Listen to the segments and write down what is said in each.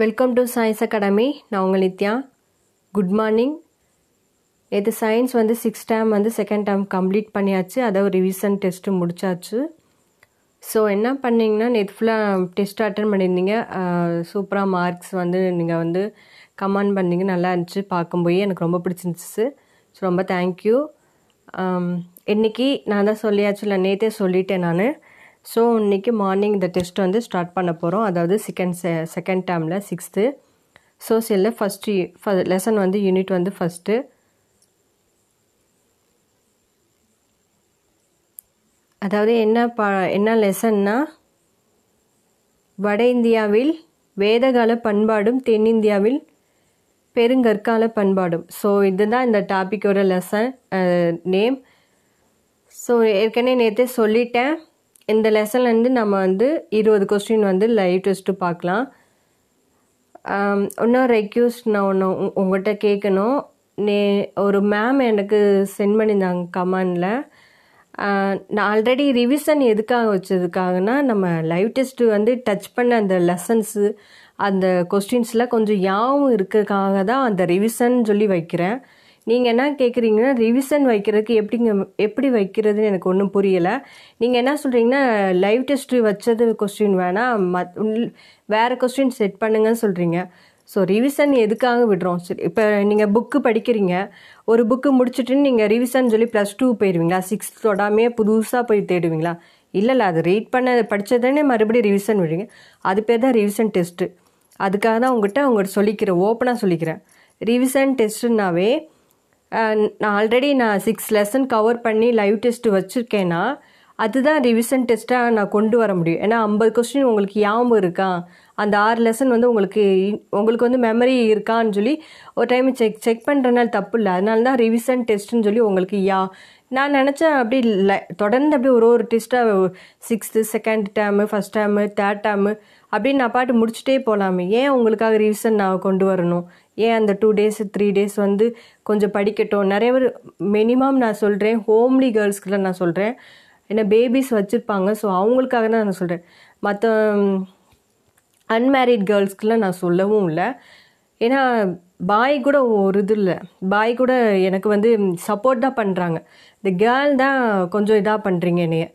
welcome to science academy நான் உங்கள் Nithya good morning நேற்று சயின்ஸ் வந்து சிக்ஸ் டேம் வந்து செகண்ட் டேம் கம்ப்ளீட் பண்ணியாச்சு அதை ஒரு ரிவிஷன் டெஸ்ட்டு முடித்தாச்சு ஸோ என்ன பண்ணிங்கன்னா நேற்று ஃபுல்லாக டெஸ்ட் அட்டன் பண்ணியிருந்தீங்க சூப்பராக மார்க்ஸ் வந்து நீங்கள் வந்து கமெண்ட் பண்ணிங்க நல்லா இருந்துச்சு பார்க்கும்போது எனக்கு ரொம்ப பிடிச்சிருந்துச்சு ஸோ ரொம்ப தேங்க்யூ இன்றைக்கி நான் தான் சொல்லியாச்சு இல்லை நேற்றே சொல்லிட்டேன் நான் ஸோ இன்றைக்கி மார்னிங் இந்த டெஸ்ட் வந்து ஸ்டார்ட் பண்ண போகிறோம் அதாவது செகண்ட் செ செகண்ட் டேர்மில் சிக்ஸ்த்து சோசியலில் ஃபஸ்ட்டு ஃப லெசன் வந்து யூனிட் வந்து ஃபஸ்ட்டு அதாவது என்ன ப என்ன லெசன்னா வட இந்தியாவில் வேதகால பண்பாடும் தென்னிந்தியாவில் பெருங்கற்கால பண்பாடும் ஸோ இதுதான் இந்த டாப்பிக்கோட லெசன் நேம் ஸோ ஏற்கனவே நேற்று சொல்லிட்டேன் இந்த லெசன்லேருந்து நம்ம வந்து இருபது கொஸ்டின் வந்து லைவ் டெஸ்ட்டு பார்க்கலாம் ஒன்றும் ரெக்யூஸ்ட் நான் ஒன்று உங்கள்கிட்ட கேட்கணும் நே ஒரு மேம் எனக்கு சென்ட் பண்ணியிருந்தாங்க கமானில் நான் ஆல்ரெடி ரிவிஷன் எதுக்காக வச்சதுக்காகனா நம்ம லைவ் டெஸ்ட்டு வந்து டச் பண்ண அந்த லெசன்ஸு அந்த கொஸ்டின்ஸில் கொஞ்சம் யாவும் இருக்கிறதுக்காக தான் அந்த ரிவிஷன் சொல்லி வைக்கிறேன் நீங்கள் என்ன கேட்குறீங்கன்னா ரிவிஷன் வைக்கிறதுக்கு எப்படிங்க எப்படி வைக்கிறதுன்னு எனக்கு ஒன்றும் புரியலை நீங்கள் என்ன சொல்கிறீங்கன்னா லைவ் டெஸ்ட் வச்சது கொஸ்டின் வேணால் மத் வேறு கொஸ்டின் செட் பண்ணுங்கன்னு சொல்கிறீங்க ஸோ ரிவிஷன் எதுக்காக விடுறோம் சரி இப்போ நீங்கள் புக்கு படிக்கிறீங்க ஒரு புக்கு முடிச்சுட்டு நீங்கள் ரிவிஷன் சொல்லி ப்ளஸ் டூ போயிடுவீங்களா சிக்ஸ் தொடாமே புதுசாக போய் தேடுவீங்களா இல்லை இல்லை அது ரீட் பண்ண படித்ததுன்னே மறுபடியும் ரிவிஷன் விடுவீங்க அது பேர் தான் ரிவிஷன் டெஸ்ட்டு அதுக்காக தான் உங்கள்கிட்ட உங்கள்கிட்ட சொல்லிக்கிறேன் ஓப்பனாக சொல்லிக்கிறேன் ரிவிஷன் டெஸ்ட்டுனாவே நான் ஆல்ரெடி நான் சிக்ஸ் லெசன் கவர் பண்ணி லைவ் டெஸ்ட் வச்சுருக்கேன்னா அதுதான் ரிவிஷன் டெஸ்ட்டாக நான் கொண்டு வர முடியும் ஏன்னா ஐம்பது கொஸ்டின் உங்களுக்கு ஞாபகம் இருக்கா அந்த ஆறு லெசன் வந்து உங்களுக்கு உங்களுக்கு வந்து மெமரி இருக்கான்னு சொல்லி ஒரு டைம் செக் செக் பண்ணுறனால தப்பு இல்லை அதனால தான் ரிவிஷன் டெஸ்ட்டுன்னு சொல்லி உங்களுக்கு யா நான் நினச்சேன் அப்படி இல்லை தொடர்ந்து அப்படியே ஒரு ஒரு டெஸ்ட்டாக sixth second term first term third term அப்படின்னு நான் பாட்டு முடிச்சுட்டே போகலாமே ஏன் உங்களுக்காக ரிவிஷன் நான் கொண்டு வரணும் ஏன் அந்த டூ டேஸ் த்ரீ டேஸ் வந்து கொஞ்சம் படிக்கட்டும் நிறைய பேர் மினிமம் நான் சொல்கிறேன் ஹோம்லி கேர்ள்ஸ்க்குலாம் நான் சொல்கிறேன் ஏன்னா பேபிஸ் வச்சுருப்பாங்க ஸோ அவங்களுக்காக தான் நான் சொல்கிறேன் மற்ற அன்மேரிட் கேர்ள்ஸ்க்கெலாம் நான் சொல்லவும் இல்லை ஏன்னா பாய் கூட ஒரு இது இல்லை பாய் கூட எனக்கு வந்து சப்போர்ட் தான் பண்ணுறாங்க இந்த கேர்ள் தான் கொஞ்சம் இதாக பண்ணுறீங்க என்னைய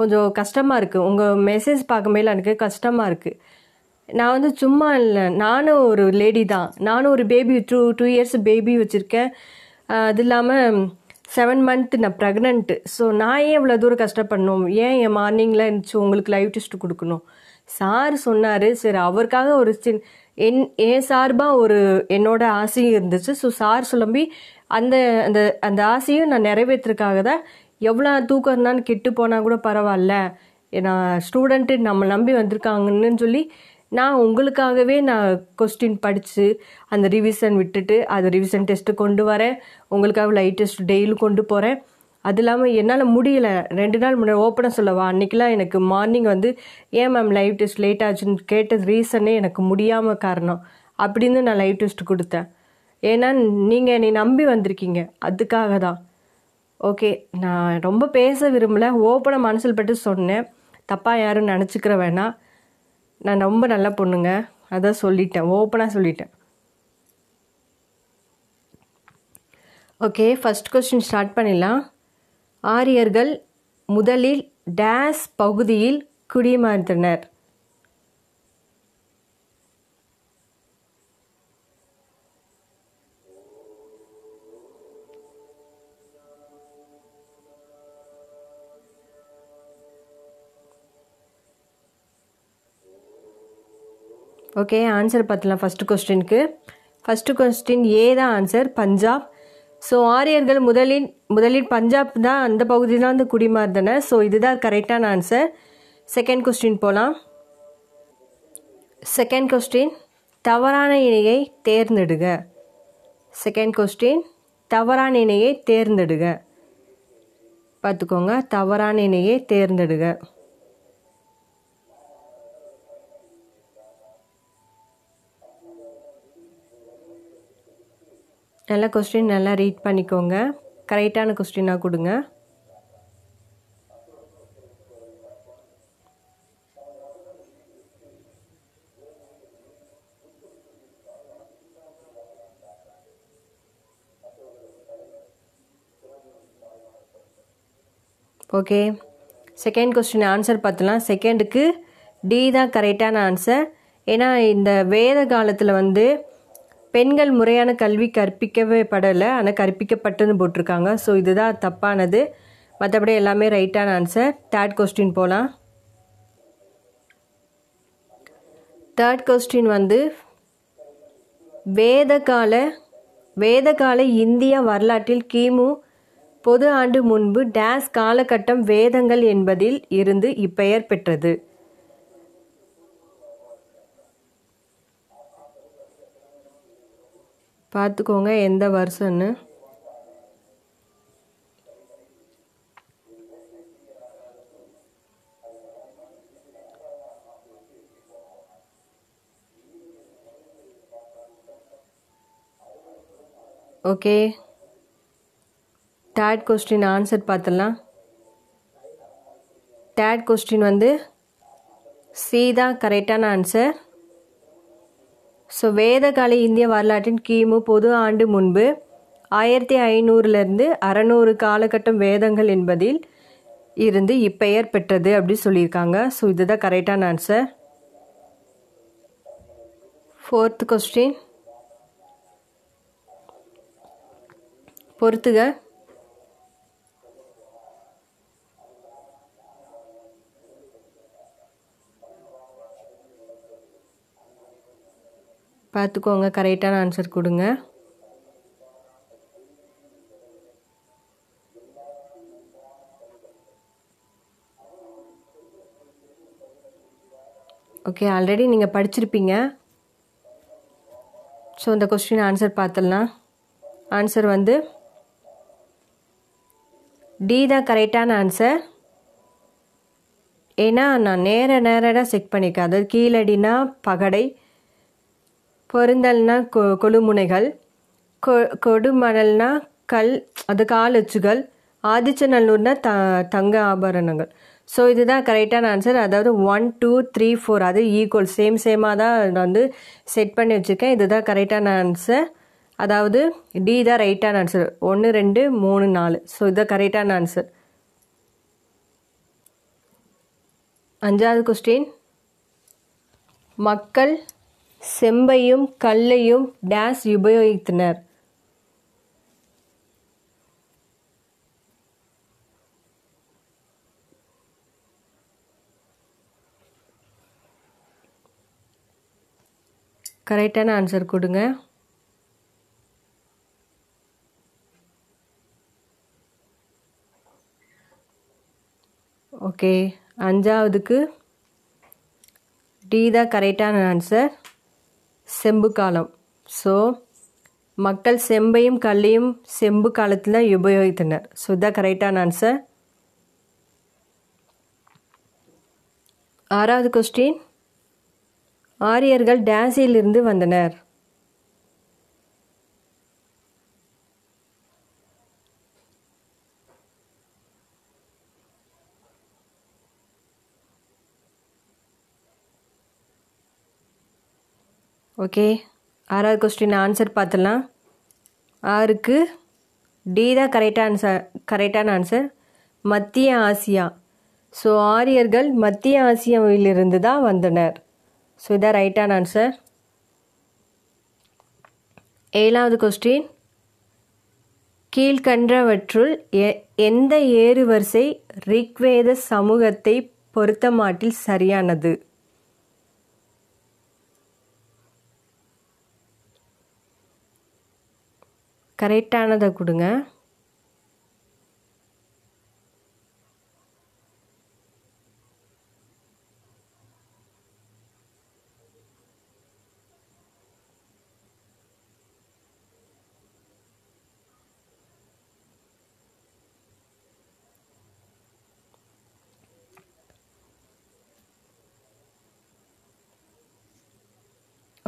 கொஞ்சம் கஷ்டமாக இருக்குது உங்கள் மெசேஜ் பார்க்கும்போது எனக்கு கஷ்டமாக இருக்குது நான் வந்து சும்மா இல்லை நானும் ஒரு லேடி தான் நானும் ஒரு baby two two years baby வச்சுருக்கேன் அது இல்லாமல் செவன் மந்த் நான் ப்ரெக்னென்ட்டு ஸோ நான் ஏன் இவ்வளோ தூரம் கஷ்டப்படணும் ஏன் என் மார்னிங்கில் இருந்துச்சு உங்களுக்கு லைவ் டெஸ்ட் கொடுக்கணும் சார் சொன்னார் சரி அவருக்காக ஒரு சின் என் என் சார்பாக ஒரு என்னோட ஆசையும் இருந்துச்சு ஸோ சார் சொல்லம்பி அந்த அந்த அந்த ஆசையும் நான் நிறைவேற்றுறதுக்காக தான் எவ்வளோ தூக்கம் இருந்தான்னு கெட்டு போனால் கூட பரவாயில்ல நான் ஸ்டூடெண்ட்டு நம்ம நம்பி வந்திருக்காங்கன்னு சொல்லி நான் உங்களுக்காகவே நான் கொஸ்டின் படித்து அந்த ரிவிஷன் விட்டுட்டு அது ரிவிஷன் டெஸ்ட்டு கொண்டு வரேன் உங்களுக்காக லைட் டெஸ்ட் டெய்லியும் கொண்டு போகிறேன் அது இல்லாமல் என்னால் முடியலை ரெண்டு நாள் முன்னாடி ஓப்பனாக சொல்லவா அன்றைக்கெலாம் எனக்கு மார்னிங் வந்து ஏன் மேம் லைவ் டெஸ்ட் லேட் ஆச்சுன்னு கேட்டது ரீசனே எனக்கு முடியாமல் காரணம் அப்படின்னு நான் லைவ் டெஸ்ட் கொடுத்தேன் ஏன்னா நீங்கள் என்னை நம்பி வந்திருக்கீங்க அதுக்காக தான் ஓகே நான் ரொம்ப பேச விரும்பலை ஓப்பனாக மனசில் பட்டு சொன்னேன் தப்பாக யாரும் நினச்சிக்கிற வேணாம் நான் ரொம்ப நல்ல பொண்ணுங்க அதான் சொல்லிட்டேன் ஓப்பனாக சொல்லிட்டேன் ஓகே ஃபஸ்ட் கொஸ்டின் ஸ்டார்ட் பண்ணிடலாம் ஆரியர்கள் முதலில் டேஸ் பகுதியில் குடிமாறினர் ஓகே ஆன்சர் பார்த்துலாம் ஃபஸ்ட்டு கொஸ்டினுக்கு ஃபஸ்ட்டு கொஸ்டின் ஏ தான் ஆன்சர் பஞ்சாப் ஸோ ஆரியர்கள் முதலில் முதலில் பஞ்சாப் தான் அந்த பகுதி தான் வந்து குடிமார்ந்தன ஸோ இதுதான் கரெக்டான ஆன்சர் செகண்ட் கொஸ்டின் போகலாம் செகண்ட் கொஸ்டின் தவறான இணையை தேர்ந்தெடுக செகண்ட் கொஸ்டின் தவறான இணையை தேர்ந்தெடுக பார்த்துக்கோங்க தவறான இணையை தேர்ந்தெடுக நல்ல கொஸ்டின் நல்லா ரீட் பண்ணிக்கோங்க கரெக்டான கொஸ்டினாக கொடுங்க ஓகே செகண்ட் கொஸ்டின் ஆன்சர் பார்த்துலாம் செகண்டுக்கு டி தான் கரெக்டான ஆன்சர் ஏன்னா இந்த வேத காலத்தில் வந்து பெண்கள் முறையான கல்வி கற்பிக்கவே படலை ஆனால் கற்பிக்கப்பட்டதுன்னு போட்டிருக்காங்க ஸோ இதுதான் தப்பானது மற்றபடி எல்லாமே ரைட்டான ஆன்சர் தேர்ட் கொஸ்டின் போகலாம் தேர்ட் கொஸ்டின் வந்து வேதகால வேதகால இந்திய வரலாற்றில் கிமு பொது ஆண்டு முன்பு டேஸ் காலகட்டம் வேதங்கள் என்பதில் இருந்து இப்பெயர் பெற்றது பார்த்துக்கோங்க எந்த வருஷன்னு ஓகே டேட் கொஸ்டின் ஆன்சர் பார்த்துடலாம் டேட் கொஸ்டின் வந்து சி தான் கரெக்டான ஆன்சர் ஸோ வேதகால இந்திய வரலாற்றின் கிமு பொது ஆண்டு முன்பு ஆயிரத்தி ஐநூறுலேருந்து அறநூறு காலகட்டம் வேதங்கள் என்பதில் இருந்து இப்பெயர் பெற்றது அப்படி சொல்லியிருக்காங்க ஸோ இதுதான் கரெக்டான ஆன்சர் ஃபோர்த் கொஸ்டின் பொறுத்துக பார்த்துக்கோங்க கரெக்டான ஆன்சர் கொடுங்க ஓகே ஆல்ரெடி நீங்கள் படிச்சிருப்பீங்க ஸோ இந்த கொஸ்டின் ஆன்சர் பார்த்துடலாம் ஆன்சர் வந்து டி தான் கரெக்டான ஆன்சர் ஏன்னா நான் நேர நேரடாக செக் பண்ணியிருக்கேன் அதாவது கீழடினா பகடை பொருந்தல்னா கொ கொழுமுனைகள் கொ கொடுமணல்னா கல் அது காலச்சுகள் ஆதிச்சநல்லூர்னா த தங்க ஆபரணங்கள் ஸோ இதுதான் கரெக்டான ஆன்சர் அதாவது ஒன் டூ த்ரீ ஃபோர் அது ஈக்குவல் சேம் சேமாக தான் நான் வந்து செட் பண்ணி வச்சுருக்கேன் இதுதான் கரெக்டான ஆன்சர் அதாவது டி தான் ரைட்டான ஆன்சர் ஒன்று ரெண்டு மூணு நாலு ஸோ இதுதான் கரெக்டான ஆன்சர் அஞ்சாவது கொஸ்டின் மக்கள் செம்பையும் கல்லையும் டேஸ் உபயோகித்தனர் கரெக்டான ஆன்சர் கொடுங்க ஓகே அஞ்சாவதுக்கு டி தான் கரெக்டான ஆன்சர் செம்பு காலம் ஸோ மக்கள் செம்பையும் கல்லையும் செம்பு காலத்தில் உபயோகித்தனர் ஸோ இதான் கரெக்டான ஆன்சர் ஆறாவது கொஸ்டின் ஆரியர்கள் டேசியிலிருந்து வந்தனர் ஓகே ஆறாவது கொஸ்டின் ஆன்சர் பார்த்துடலாம் ஆறுக்கு டி தான் கரெக்டாக ஆன்சர் கரெக்டான ஆன்சர் மத்திய ஆசியா ஸோ ஆரியர்கள் மத்திய ஆசியாவிலிருந்து தான் வந்தனர் ஸோ இதான் ரைட்டான ஆன்சர் ஏழாவது கொஸ்டின் கீழ்கண்டவற்றுள் எ எந்த ஏறுவரிசை ரிக்வேத சமூகத்தை பொருத்தமாட்டில் சரியானது கரெக்டானதை கொடுங்க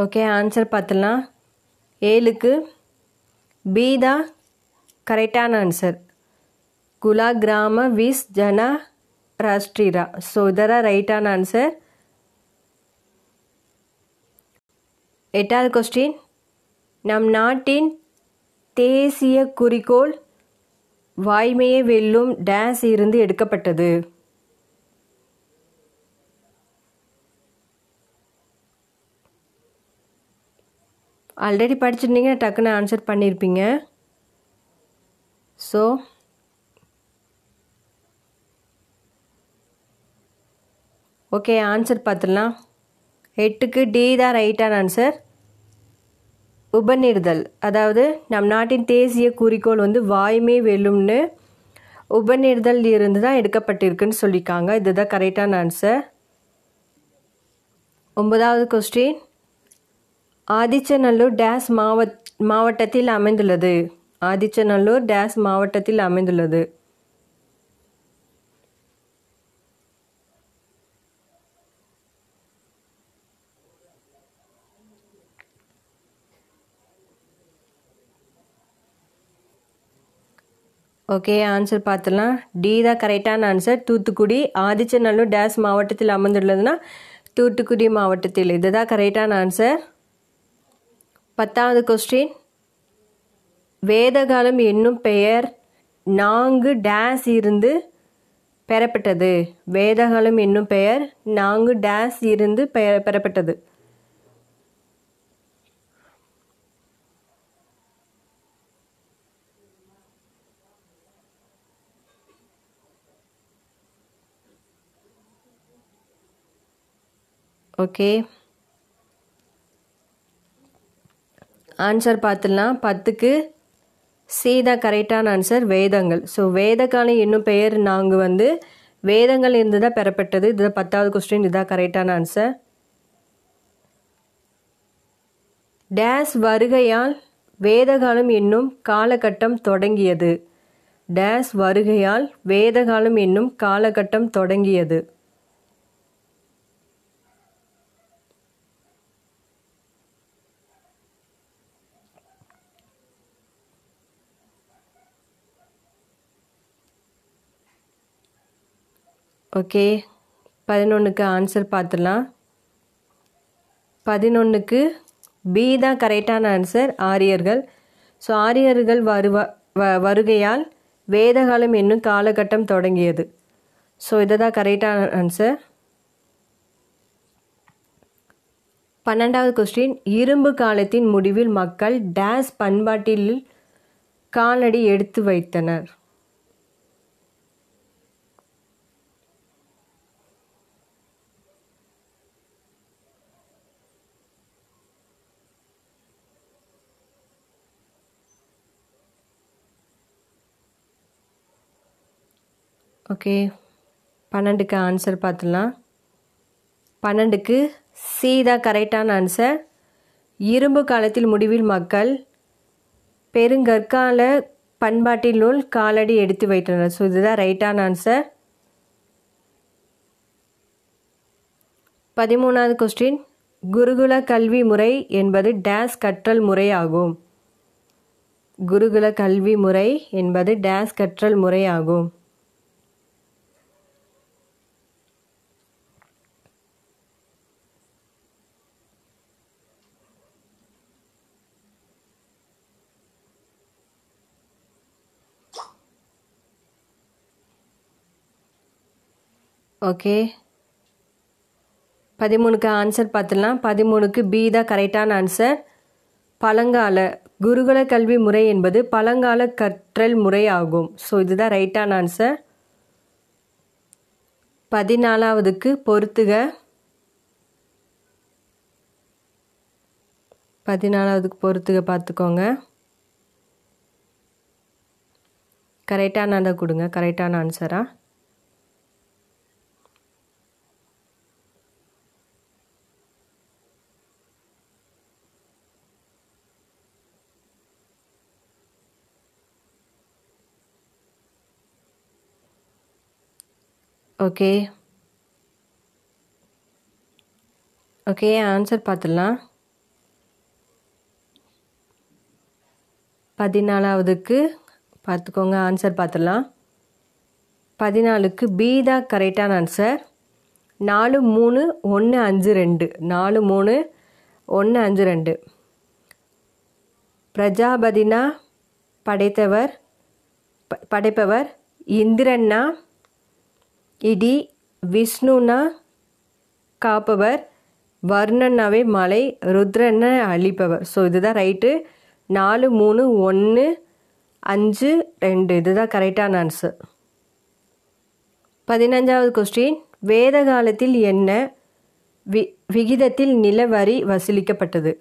ஓகே ஆன்சர் பார்த்துலாம் ஏழுக்கு பி தான் கரெக்டான ஆன்சர் குலா கிராம விஸ் ஜனா ராஷ்டிரா ஸோ இதெல்லாம் ரைட்டான ஆன்சர் எட்டாவது கொஸ்டின் நம் நாட்டின் தேசிய குறிக்கோள் வாய்மையை வெல்லும் டேஸ் இருந்து எடுக்கப்பட்டது ஆல்ரெடி படிச்சிருந்தீங்கன்னா டக்குன்னு ஆன்சர் பண்ணியிருப்பீங்க ஸோ ஓகே ஆன்சர் பார்த்துடலாம் எட்டுக்கு டி தான் ரைட்டான ஆன்சர் உபநிறுதல் அதாவது நம் நாட்டின் தேசிய குறிக்கோள் வந்து வாய்மை வெல்லும்னு உபநிறுதல் இருந்து தான் எடுக்கப்பட்டிருக்குன்னு சொல்லியிருக்காங்க இதுதான் கரெக்டான ஆன்சர் ஒன்பதாவது கொஸ்டின் ஆதிச்சநல்லூர் டேஸ் மாவட் மாவட்டத்தில் அமைந்துள்ளது ஆதிச்சநல்லூர் டேஸ் மாவட்டத்தில் அமைந்துள்ளது ஓகே ஆன்சர் பார்த்துலாம் டி தான் கரெக்டான ஆன்சர் தூத்துக்குடி ஆதிச்சநல்லூர் டேஸ் மாவட்டத்தில் அமர்ந்துள்ளதுன்னா தூத்துக்குடி மாவட்டத்தில் இதுதான் கரெக்டான ஆன்சர் பத்தாவது கொஸ்டின் வேதகாலம் என்னும் பெயர் நான்கு டேஸ் இருந்து பெறப்பட்டது வேதகாலம் என்னும் பெயர் நான்கு டேஸ் இருந்து பெற பெறப்பட்டது ஓகே ஆன்சர் பார்த்துலாம் பத்துக்கு சி தான் கரெக்டான ஆன்சர் வேதங்கள் ஸோ வேதக்கான இன்னும் பெயர் நாங்கள் வந்து வேதங்கள் இருந்து தான் பெறப்பட்டது இது பத்தாவது கொஸ்டின் இதுதான் கரெக்டான ஆன்சர் டேஸ் வருகையால் வேதகாலம் என்னும் காலகட்டம் தொடங்கியது டேஸ் வருகையால் வேதகாலம் என்னும் காலகட்டம் தொடங்கியது ஓகே பதினொன்றுக்கு ஆன்சர் பார்த்துடலாம் பதினொன்றுக்கு பி தான் கரெக்டான ஆன்சர் ஆரியர்கள் ஸோ ஆரியர்கள் வருவ வ வருகையால் வேதகாலம் என்னும் காலகட்டம் தொடங்கியது ஸோ இதை தான் கரெக்டான ஆன்சர் பன்னெண்டாவது கொஸ்டின் இரும்பு காலத்தின் முடிவில் மக்கள் டேஸ் பண்பாட்டில் காலடி எடுத்து வைத்தனர் ஓகே பன்னெண்டுக்கு ஆன்சர் பார்த்துடலாம் பன்னெண்டுக்கு சி தான் கரெக்டான ஆன்சர் இரும்பு காலத்தில் முடிவில் மக்கள் பெருங்கற்கால பண்பாட்டின் நூல் காலடி எடுத்து வைத்தனர் ஸோ இதுதான் ரைட்டான ஆன்சர் பதிமூணாவது கொஸ்டின் குருகுல கல்வி முறை என்பது டேஸ் கற்றல் முறை ஆகும் குருகுல கல்வி முறை என்பது டேஸ் கற்றல் முறை ஆகும் ஓகே பதிமூணுக்கு ஆன்சர் பார்த்துடலாம் பதிமூணுக்கு பி தான் கரெக்டான ஆன்சர் பழங்கால குருகுல கல்வி முறை என்பது பழங்கால கற்றல் முறை ஆகும் ஸோ இதுதான் ரைட்டான ஆன்சர் பதினாலாவதுக்கு பொறுத்துக பதினாலாவதுக்கு பொறுத்துக பார்த்துக்கோங்க கரெக்டான கொடுங்க கரெக்டான ஆன்சராக ஓகே ஓகே ஆன்சர் பார்த்துடலாம் பதினாலாவதுக்கு பார்த்துக்கோங்க ஆன்சர் பார்த்துடலாம் பதினாலுக்கு பி தான் கரெக்டான ஆன்சர் நாலு மூணு ஒன்று அஞ்சு ரெண்டு நாலு மூணு ஒன்று அஞ்சு ரெண்டு பிரஜாபதினா படைத்தவர் படைப்பவர் இந்திரன்னா இடி விஷ்ணுனா காப்பவர் வர்ணன்னாவே மலை ருத்ரனை அழிப்பவர் ஸோ இதுதான் ரைட்டு நாலு மூணு ஒன்று அஞ்சு ரெண்டு இதுதான் கரெக்டான ஆன்சர் பதினஞ்சாவது கொஸ்டின் வேத காலத்தில் என்ன வி விகிதத்தில் நிலவரி வசூலிக்கப்பட்டது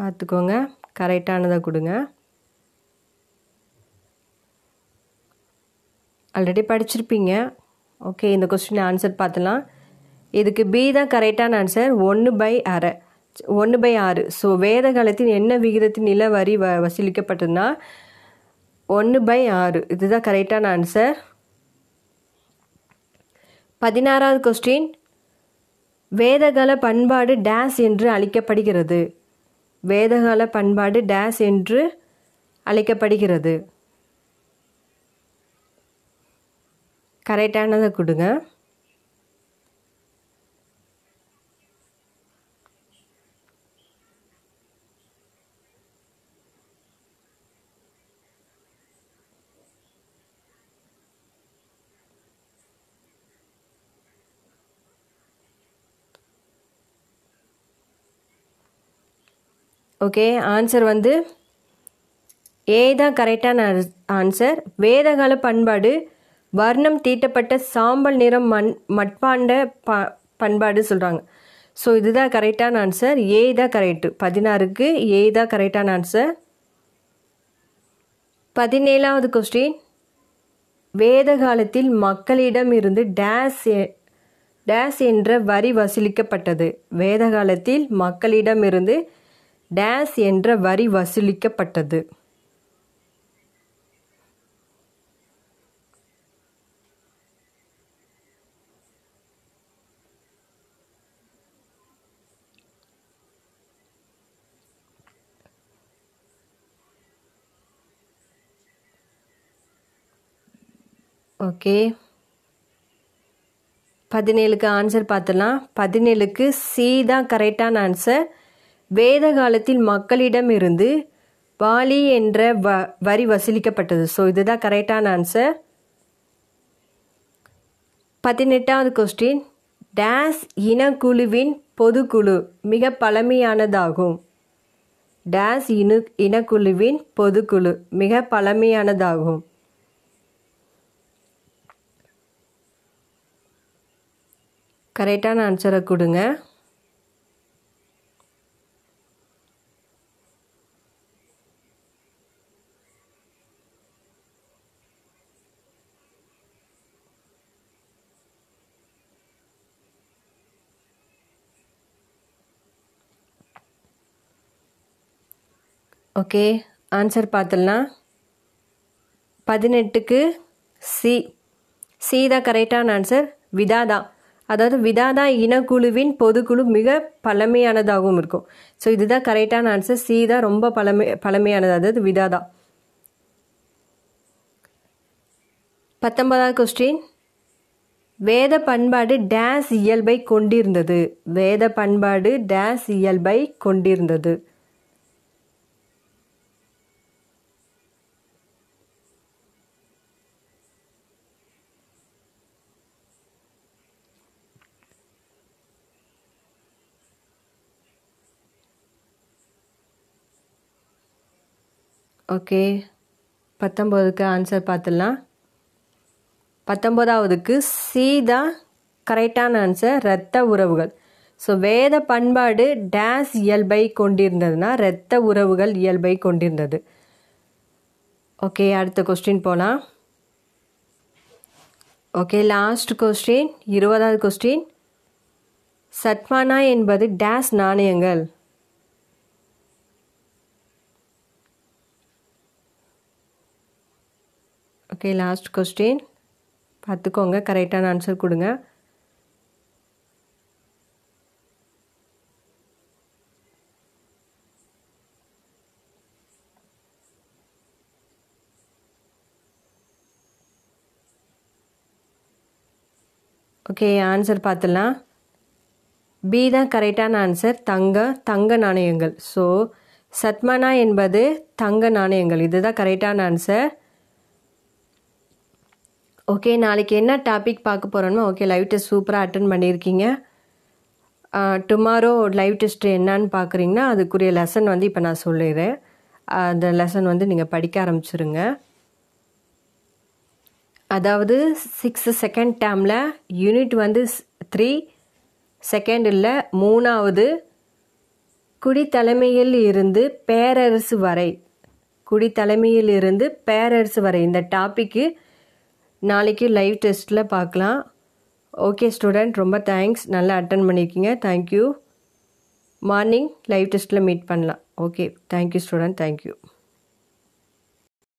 பார்த்துக்கோங்க கரெக்டானதாக கொடுங்க ஆல்ரெடி படிச்சிருப்பீங்க ஓகே இந்த கொஸ்டின் ஆன்சர் பார்த்தலாம் இதுக்கு பி தான் கரெக்டான ஆன்சர் ஒன்று பை அரை ஒன்று பை ஆறு ஸோ வேத காலத்தின் என்ன விகிதத்தின் நில வரி வ வசூலிக்கப்பட்டதுன்னா ஒன்று பை ஆறு இதுதான் கரெக்டான ஆன்சர் பதினாறாவது கொஸ்டின் வேதகால பண்பாடு டேஸ் என்று அழைக்கப்படுகிறது வேதகால பண்பாடு டேஸ் என்று அழைக்கப்படுகிறது கரெக்டானதை கொடுங்க ஓகே ஆன்சர் வந்து ஏ தான் கரெக்டான ஆன்சர் வேதகால பண்பாடு வர்ணம் தீட்டப்பட்ட சாம்பல் நிறம் மண் மட்பாண்ட ப பண்பாடு சொல்கிறாங்க ஸோ இதுதான் கரெக்டான ஆன்சர் ஏ தான் கரெக்டு பதினாறுக்கு ஏ தான் கரெக்டான ஆன்சர் பதினேழாவது கொஸ்டின் வேத காலத்தில் மக்களிடம் இருந்து டேஸ் டேஸ் என்ற வரி வசூலிக்கப்பட்டது வேத காலத்தில் மக்களிடம் இருந்து டேஸ் என்ற வரி வசூலிக்கப்பட்டது ஓகே பதினேழுக்கு ஆன்சர் பார்த்துலாம் பதினேழுக்கு சி தான் கரெக்டான ஆன்சர் வேத காலத்தில் மக்களிடம் இருந்து பாலி என்ற வ வரி வசூலிக்கப்பட்டது ஸோ இதுதான் கரெக்டான ஆன்சர் பதினெட்டாவது கொஸ்டின் டேஸ் இனக்குழுவின் பொதுக்குழு மிக பழமையானதாகும் டேஸ் இனு இனக்குழுவின் பொதுக்குழு மிக பழமையானதாகும் கரெக்டான ஆன்சரை கொடுங்க ஓகே ஆன்சர் பார்த்துடலாம் பதினெட்டுக்கு சி சி தான் கரெக்டான ஆன்சர் விதாதா அதாவது விதாதா இனக்குழுவின் பொதுக்குழு மிக பழமையானதாகவும் இருக்கும் ஸோ இதுதான் கரெக்டான ஆன்சர் சி தான் ரொம்ப பழமை பழமையானது அதாவது விதாதா பத்தொன்பதாவது கொஸ்டின் வேத பண்பாடு டேஸ் இயல்பை கொண்டிருந்தது வேத பண்பாடு டேஸ் இயல்பை கொண்டிருந்தது ஓகே பத்தொம்போதுக்கு ஆன்சர் பார்த்துடலாம் பத்தொம்போதாவதுக்கு சி தான் கரெக்டான ஆன்சர் இரத்த உறவுகள் ஸோ வேத பண்பாடு டேஸ் இயல்பை கொண்டிருந்ததுன்னா இரத்த உறவுகள் இயல்பை கொண்டிருந்தது ஓகே அடுத்த கொஸ்டின் போகலாம் ஓகே லாஸ்ட் கொஸ்டின் இருபதாவது கொஸ்டின் சத்மானா என்பது டேஸ் நாணயங்கள் ஓகே லாஸ்ட் கொஸ்டின் பார்த்துக்கோங்க கரெக்டான ஆன்சர் கொடுங்க ஓகே ஆன்சர் பார்த்துடலாம் பி தான் கரெக்டான ஆன்சர் தங்க தங்க நாணயங்கள் ஸோ சத்மனா என்பது தங்க நாணயங்கள் இதுதான் கரெக்டான ஆன்சர் ஓகே நாளைக்கு என்ன டாபிக் பார்க்க போகிறோமோ ஓகே லைவ் டெஸ்ட் சூப்பராக அட்டன் பண்ணியிருக்கீங்க டுமாரோ லைவ் டெஸ்ட் என்னன்னு பார்க்குறீங்கன்னா அதுக்குரிய லெசன் வந்து இப்போ நான் சொல்லிடுறேன் அந்த லெசன் வந்து நீங்கள் படிக்க ஆரம்பிச்சுருங்க அதாவது சிக்ஸ் செகண்ட் டேமில் யூனிட் வந்து த்ரீ செகண்ட் இல்லை மூணாவது குடித்தலைமையில் இருந்து பேரரசு வரை குடித்தலைமையில் இருந்து பேரரசு வரை இந்த டாப்பிக்கு நாளைக்கு லைவ் டெஸ்ட்டில் பார்க்கலாம் ஓகே ஸ்டூடெண்ட் ரொம்ப தேங்க்ஸ் நல்லா அட்டன் பண்ணியிருக்கீங்க தேங்க்யூ மார்னிங் லைவ் டெஸ்ட்டில் மீட் பண்ணலாம் ஓகே தேங்க்யூ ஸ்டூடெண்ட் தேங்க்யூ